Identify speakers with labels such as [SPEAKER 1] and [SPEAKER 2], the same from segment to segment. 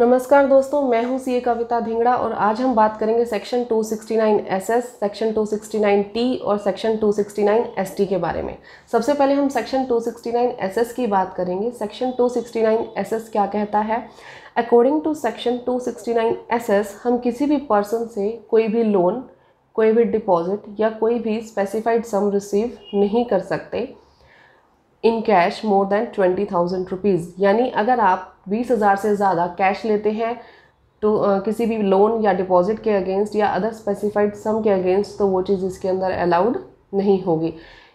[SPEAKER 1] नमस्कार दोस्तों मैं हूं सीए कविता धिंगड़ा और आज हम बात करेंगे सेक्शन 269 एसएस, सेक्शन 269 टी और सेक्शन 269 एसटी के बारे में सबसे पहले हम सेक्शन 269 एसएस की बात करेंगे सेक्शन 269 एसएस क्या कहता है अकॉर्डिंग टू सेक्शन 269 एसएस हम किसी भी पर्सन से कोई भी लोन कोई भी डिपॉजिट या कोई भी स्पेसिफाइड सम रिसीव नहीं कर सकते in cash more than twenty thousand rupees यानी अगर आप बीस हज़ार से ज़्यादा कैश लेते हैं तो आ, किसी भी लोन या डिपॉजिट के अगेंस्ट या अदर स्पेसिफाइड सम के अगेंस्ट तो वो चीज़ इसके अंदर अलाउड नहीं होगी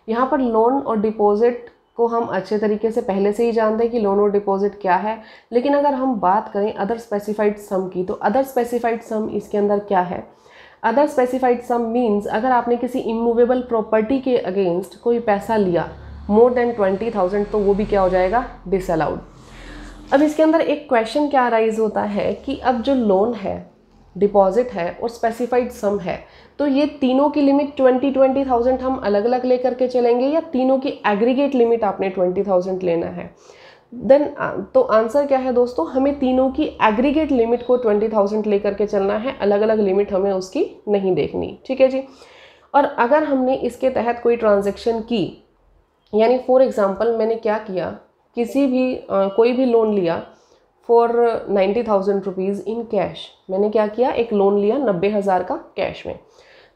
[SPEAKER 1] यहाँ पर लोन और डिपॉजिट को हम अच्छे तरीके से पहले से ही जानते हैं कि लोन और डिपॉजिट क्या है लेकिन अगर हम बात करें अदर स्पेसिफाइड सम की तो अदर स्पेसिफाइड सम इसके अंदर क्या है अदर स्पेसिफाइड सम मीन्स अगर आपने किसी इमूवेबल प्रॉपर्टी के अगेंस्ट कोई पैसा लिया मोर देन ट्वेंटी थाउजेंड तो वो भी क्या हो जाएगा डिसअलाउड अब इसके अंदर एक क्वेश्चन क्या राइज होता है कि अब जो लोन है डिपॉजिट है और स्पेसिफाइड सम है तो ये तीनों की लिमिट ट्वेंटी ट्वेंटी थाउजेंड हम अलग अलग लेकर के चलेंगे या तीनों की एग्रीगेट लिमिट आपने ट्वेंटी थाउजेंड लेना है देन तो आंसर क्या है दोस्तों हमें तीनों की एग्रीगेट लिमिट को ट्वेंटी थाउजेंड लेकर के चलना है अलग अलग लिमिट हमें उसकी नहीं देखनी ठीक है जी और अगर हमने इसके तहत कोई ट्रांजेक्शन की यानी फॉर एग्ज़ाम्पल मैंने क्या किया किसी भी आ, कोई भी लोन लिया for ninety thousand rupees in cash मैंने क्या किया एक लोन लिया नब्बे हज़ार का कैश में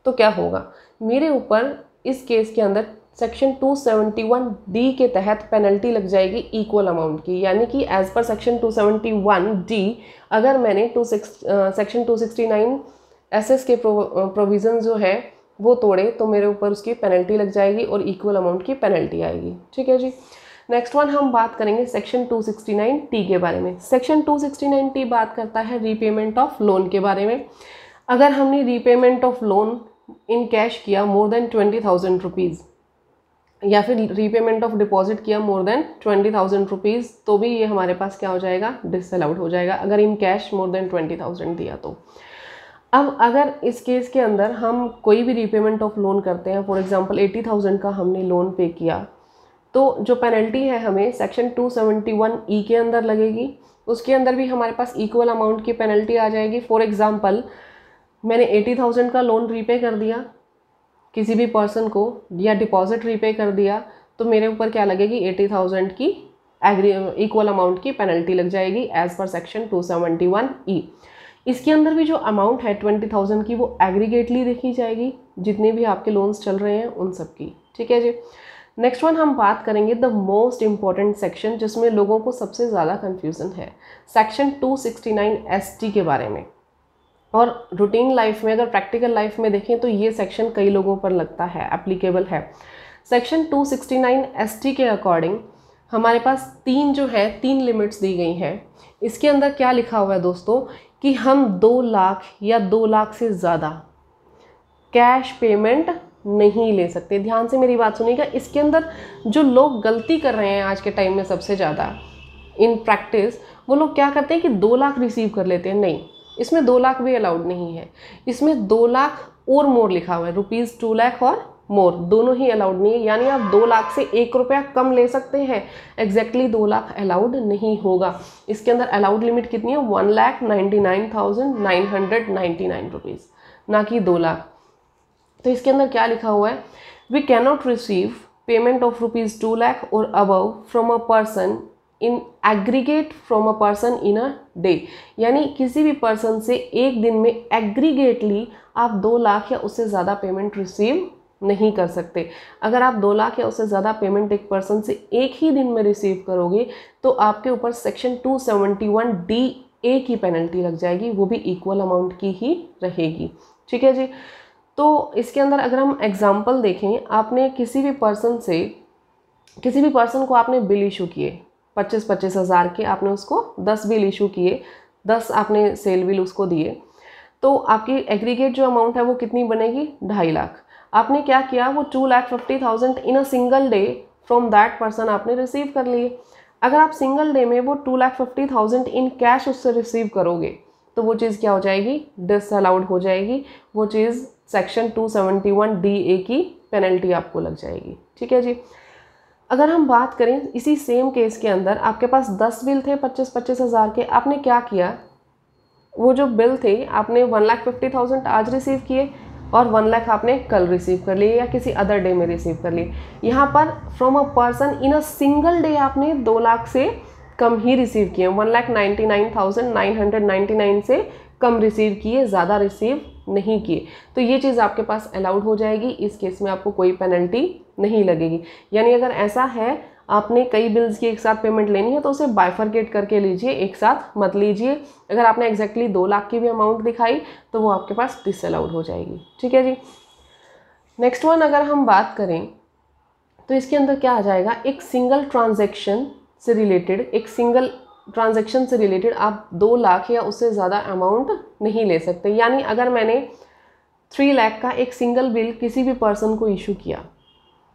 [SPEAKER 1] तो क्या होगा मेरे ऊपर इस केस के अंदर सेक्शन 271 डी के तहत पेनल्टी लग जाएगी इक्वल अमाउंट की यानी कि एज़ पर सेक्शन 271 डी अगर मैंने टू सेक्शन 269 एसएस के प्रोविज़न जो है वो तोड़े तो मेरे ऊपर उसकी पेनल्टी लग जाएगी और इक्वल अमाउंट की पेनल्टी आएगी ठीक है जी नेक्स्ट वन हम बात करेंगे सेक्शन 269 टी के बारे में सेक्शन 269 टी बात करता है रीपेमेंट ऑफ लोन के बारे में अगर हमने repayment of loan in cash किया more than twenty thousand rupees या फिर रीपेमेंट ऑफ डिपॉजिट किया more than twenty thousand rupees तो भी ये हमारे पास क्या हो जाएगा डिसअलाउड हो जाएगा अगर in cash more than twenty thousand दिया तो अब अगर इस केस के अंदर हम कोई भी रीपेमेंट ऑफ लोन करते हैं फॉर एग्जांपल एटी थाउजेंड का हमने लोन पे किया तो जो पेनल्टी है हमें section two seventy one E के अंदर लगेगी उसके अंदर भी हमारे पास इक्वल अमाउंट की पेनल्टी आ जाएगी फॉर एग्ज़ाम्पल मैंने एटी थाउजेंड का लोन रीपे कर दिया किसी भी पर्सन को या डिपॉजिट रीपे कर दिया तो मेरे ऊपर क्या लगेगी एटी थाउजेंड की एग्री इक्वल अमाउंट की पेनल्टी लग जाएगी as per section two seventy one E इसके अंदर भी जो अमाउंट है ट्वेंटी थाउजेंड की वो एग्रीगेटली देखी जाएगी जितने भी आपके लोन्स चल रहे हैं उन सब की ठीक है जी नेक्स्ट वन हम बात करेंगे द मोस्ट इम्पॉर्टेंट सेक्शन जिसमें लोगों को सबसे ज़्यादा कन्फ्यूज़न है सेक्शन टू सिक्सटी के बारे में और रूटीन लाइफ में अगर प्रैक्टिकल लाइफ में देखें तो ये सेक्शन कई लोगों पर लगता है एप्लीकेबल है सेक्शन 269 एसटी के अकॉर्डिंग हमारे पास तीन जो है तीन लिमिट्स दी गई हैं इसके अंदर क्या लिखा हुआ है दोस्तों कि हम दो लाख या दो लाख से ज़्यादा कैश पेमेंट नहीं ले सकते ध्यान से मेरी बात सुनिएगा इसके अंदर जो लोग गलती कर रहे हैं आज के टाइम में सबसे ज़्यादा इन प्रैक्टिस वो लोग क्या करते हैं कि दो लाख रिसीव कर लेते हैं नहीं इसमें दो लाख भी अलाउड नहीं है इसमें दो लाख और मोर लिखा हुआ है रुपीज़ टू लाख और मोर दोनों ही अलाउड नहीं है यानी आप दो लाख से एक रुपया कम ले सकते हैं एग्जैक्टली exactly दो लाख अलाउड नहीं होगा इसके अंदर अलाउड लिमिट कितनी है one lakh ninety nine thousand nine hundred ninety nine rupees ना कि दो लाख तो इसके अंदर क्या लिखा हुआ है we cannot receive payment of rupees two lakh और above from a person in aggregate from a person in a day यानी किसी भी पर्सन से एक दिन में एग्रीगेटली आप दो लाख या उससे ज़्यादा पेमेंट रिसीव नहीं कर सकते अगर आप दो लाख या उससे ज़्यादा पेमेंट एक पर्सन से एक ही दिन में रिसीव करोगे तो आपके ऊपर सेक्शन 271 डी ए की पेनल्टी लग जाएगी वो भी इक्वल अमाउंट की ही रहेगी ठीक है जी तो इसके अंदर अगर हम एग्ज़ाम्पल देखें आपने किसी भी पर्सन से किसी भी पर्सन को आपने बिल इशू किए पच्चीस पच्चीस हज़ार के आपने उसको दस बिल इशू किए दस आपने सेल बिल उसको दिए तो आपकी एग्रीगेट जो अमाउंट है वो कितनी बनेगी ढाई लाख आपने क्या किया वो two lakh fifty thousand in a single day from that person आपने रिसीव कर लिए अगर आप सिंगल डे में वो two lakh fifty thousand in cash उससे रिसीव करोगे तो वो चीज़ क्या हो जाएगी डिसअलाउड हो जाएगी वो चीज़ section two seventy one D A की पेनल्टी आपको लग जाएगी ठीक है जी अगर हम बात करें इसी सेम केस के अंदर आपके पास दस बिल थे पच्चीस पच्चीस हज़ार के आपने क्या किया वो जो बिल थे आपने वन लाख फिफ्टी थाउजेंड आज रिसीव किए और वन लाख आपने कल रिसीव कर लिए या किसी अदर डे में रिसीव कर लिए यहाँ पर from a person in a single day आपने दो लाख से कम ही रिसीव किए one lakh ninety nine thousand nine hundred ninety nine से कम रिसीव किए ज़्यादा रिसीव नहीं किए तो ये चीज़ आपके पास अलाउड हो जाएगी इस केस में आपको कोई पेनल्टी नहीं लगेगी यानी अगर ऐसा है आपने कई बिल्स की एक साथ पेमेंट लेनी है तो उसे बाइफरकेट करके लीजिए एक साथ मत लीजिए अगर आपने एक्जैक्टली दो लाख की भी अमाउंट दिखाई तो वो आपके पास डिसअलाउड हो जाएगी ठीक है जी नेक्स्ट वन अगर हम बात करें तो इसके अंदर क्या आ जाएगा एक सिंगल ट्रांजेक्शन से रिलेटेड एक सिंगल ट्रांजेक्शन से रिलेटेड आप दो लाख या उससे ज़्यादा अमाउंट नहीं ले सकते यानी अगर मैंने थ्री लाख का एक सिंगल बिल किसी भी पर्सन को इशू किया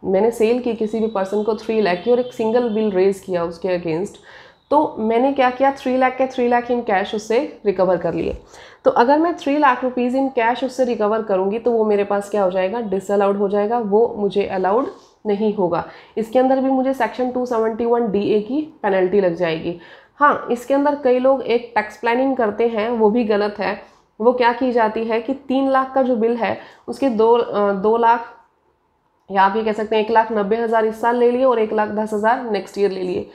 [SPEAKER 1] मैंने सेल की किसी भी पर्सन को थ्री लाख की और एक सिंगल बिल रेज किया उसके अगेंस्ट तो मैंने क्या किया थ्री लाख के थ्री लाख इन कैश उससे रिकवर कर लिए तो अगर मैं three lakh rupees in cash उससे रिकवर करूँगी तो वो मेरे पास क्या हो जाएगा डिसअलाउड हो जाएगा वो मुझे अलाउड नहीं होगा इसके अंदर भी मुझे सेक्शन 271 डीए की पेनल्टी लग जाएगी हाँ इसके अंदर कई लोग एक टैक्स प्लानिंग करते हैं वो भी गलत है वो क्या की जाती है कि तीन लाख का जो बिल है उसके दो दो लाख या आप ये कह सकते हैं एक लाख नब्बे हज़ार इस साल ले लिए और एक लाख दस हज़ार नेक्स्ट ईयर ले लिए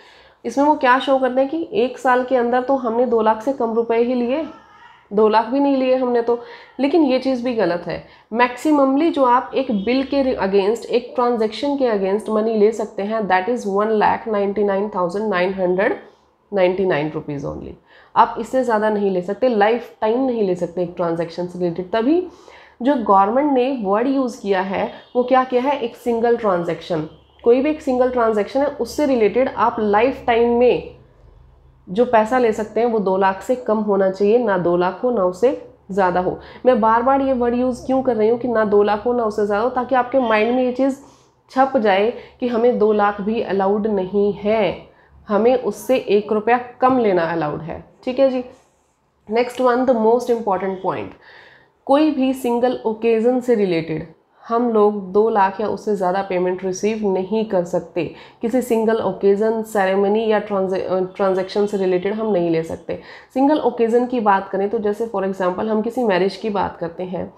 [SPEAKER 1] इसमें वो क्या शो करते हैं कि एक साल के अंदर तो हमने दो लाख से कम रुपए ही लिए दो लाख भी नहीं लिए हमने तो लेकिन ये चीज़ भी गलत है मैक्सिममली जो आप एक बिल के अगेंस्ट एक ट्रांजेक्शन के अगेंस्ट मनी ले सकते हैं that is one lakh ninety nine thousand nine hundred ninety nine rupees only आप इससे ज़्यादा नहीं ले सकते लाइफ टाइम नहीं ले सकते एक ट्रांजेक्शन से रिलेटेड तभी जो गवर्नमेंट ने वर्ड यूज़ किया है वो क्या किया है एक सिंगल ट्रांजेक्शन कोई भी एक सिंगल ट्रांजेक्शन है उससे रिलेटेड आप लाइफ टाइम में जो पैसा ले सकते हैं वो दो लाख से कम होना चाहिए ना दो लाख हो ना उससे ज़्यादा हो मैं बार बार ये वर्ड यूज़ क्यों कर रही हूँ कि ना दो लाख हो ना उससे ज़्यादा हो ताकि आपके माइंड में ये चीज़ छप जाए कि हमें दो लाख भी अलाउड नहीं है हमें उससे एक रुपया कम लेना अलाउड है ठीक है जी next one the most important point कोई भी सिंगल ओकेज़न से रिलेटेड हम लोग दो लाख या उससे ज़्यादा पेमेंट रिसीव नहीं कर सकते किसी सिंगल ओकेज़न सेरेमनी या ट्रांजेक्शन से रिलेटेड हम नहीं ले सकते सिंगल ओकेज़न की बात करें तो जैसे फॉर एग्ज़ाम्पल हम किसी मैरिज की बात करते हैं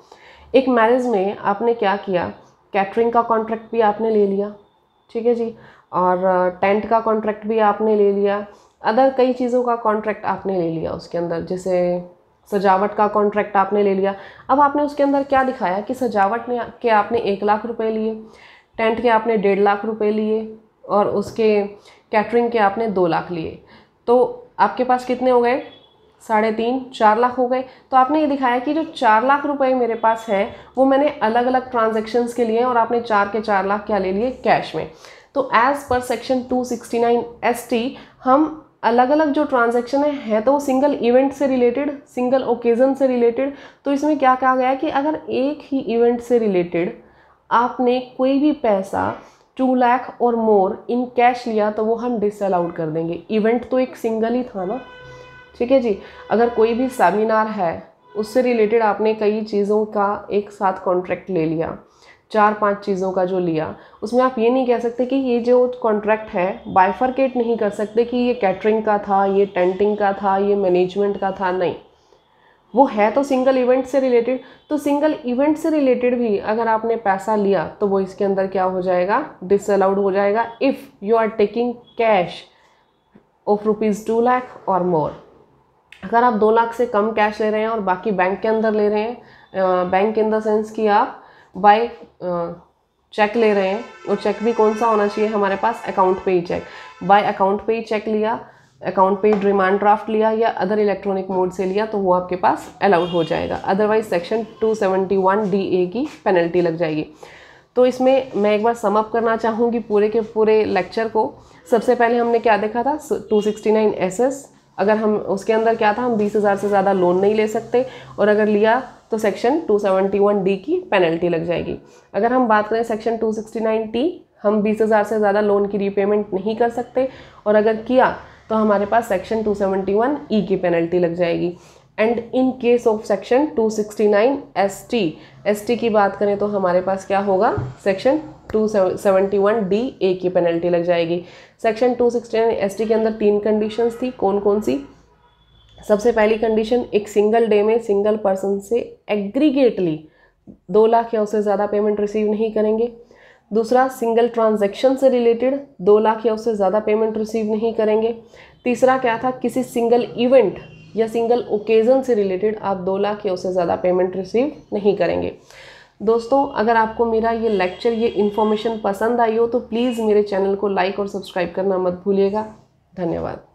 [SPEAKER 1] एक मैरिज में आपने क्या किया कैटरिंग का कॉन्ट्रैक्ट भी आपने ले लिया ठीक है जी और टेंट का कॉन्ट्रैक्ट भी आपने ले लिया अदर कई चीज़ों का कॉन्ट्रैक्ट आपने ले लिया उसके अंदर जैसे सजावट का कॉन्ट्रैक्ट आपने ले लिया अब आपने उसके अंदर क्या दिखाया कि सजावट में के आपने एक लाख रुपए लिए टेंट के आपने डेढ़ लाख रुपए लिए और उसके कैटरिंग के आपने दो लाख लिए तो आपके पास कितने हो गए साढ़े तीन चार लाख हो गए तो आपने ये दिखाया कि जो चार लाख रुपए मेरे पास है वो मैंने अलग अलग ट्रांजेक्शन्स के लिए और आपने चार के चार लाख क्या ले लिए कैश में तो एज़ पर सेक्शन 269 एसटी हम अलग अलग जो ट्रांजेक्शन है, है तो सिंगल इवेंट से रिलेटेड सिंगल ओकेज़न से रिलेटेड तो इसमें क्या कहा गया कि अगर एक ही इवेंट से रिलेटेड आपने कोई भी पैसा टू लाख और मोर इन कैश लिया तो वो हम डिसअलाउड कर देंगे इवेंट तो एक सिंगल ही था ना ठीक है जी अगर कोई भी सेमिनार है उससे रिलेटेड आपने कई चीज़ों का एक साथ कॉन्ट्रैक्ट ले लिया चार पांच चीज़ों का जो लिया उसमें आप ये नहीं कह सकते कि ये जो कॉन्ट्रैक्ट है बाइफरकेट नहीं कर सकते कि ये कैटरिंग का था ये टेंटिंग का था ये मैनेजमेंट का था नहीं वो है तो सिंगल इवेंट से रिलेटेड तो सिंगल इवेंट से रिलेटेड भी अगर आपने पैसा लिया तो वो इसके अंदर क्या हो जाएगा डिसअलाउड हो जाएगा if you are taking cash of rupees two lakh और मोर अगर आप दो लाख से कम कैश ले रहे हैं और बाकी बैंक के अंदर ले रहे हैं बैंक इन द सेंस कि आप बाय चेक ले रहे हैं और चेक भी कौन सा होना चाहिए हमारे पास अकाउंट पे ही चेक बाय अकाउंट पे ही चेक लिया अकाउंट पे डिमांड ड्राफ्ट लिया या अदर इलेक्ट्रॉनिक मोड से लिया तो वो आपके पास अलाउड हो जाएगा अदरवाइज सेक्शन 271 डीए की पेनल्टी लग जाएगी तो इसमें मैं एक बार समअप करना चाहूँगी पूरे के पूरे लेक्चर को सबसे पहले हमने क्या देखा था 269 एसएस अगर हम उसके अंदर क्या था हम बीस हज़ार से ज़्यादा लोन नहीं ले सकते और अगर लिया तो सेक्शन 271 डी की पेनल्टी लग जाएगी अगर हम बात करें सेक्शन 269 टी हम 20,000 से ज़्यादा लोन की रीपेमेंट नहीं कर सकते और अगर किया तो हमारे पास सेक्शन 271 ई e की पेनल्टी लग जाएगी and in case of section 269 ST ST की बात करें तो हमारे पास क्या होगा सेक्शन 271 डी ए की पेनल्टी लग जाएगी सेक्शन 269 एसटी के अंदर तीन कंडीशंस थी कौन कौन सी सबसे पहली कंडीशन एक सिंगल डे में सिंगल पर्सन से एग्रीगेटली दो लाख या उससे ज़्यादा पेमेंट रिसीव नहीं करेंगे दूसरा सिंगल ट्रांजैक्शन से रिलेटेड दो लाख या उससे ज़्यादा पेमेंट रिसीव नहीं करेंगे तीसरा क्या था किसी सिंगल इवेंट या सिंगल ओकेज़न से रिलेटेड आप दो लाख या उससे ज़्यादा पेमेंट रिसीव नहीं करेंगे दोस्तों अगर आपको मेरा ये लेक्चर ये इन्फॉर्मेशन पसंद आई हो तो प्लीज़ मेरे चैनल को लाइक और सब्सक्राइब करना मत भूलिएगा धन्यवाद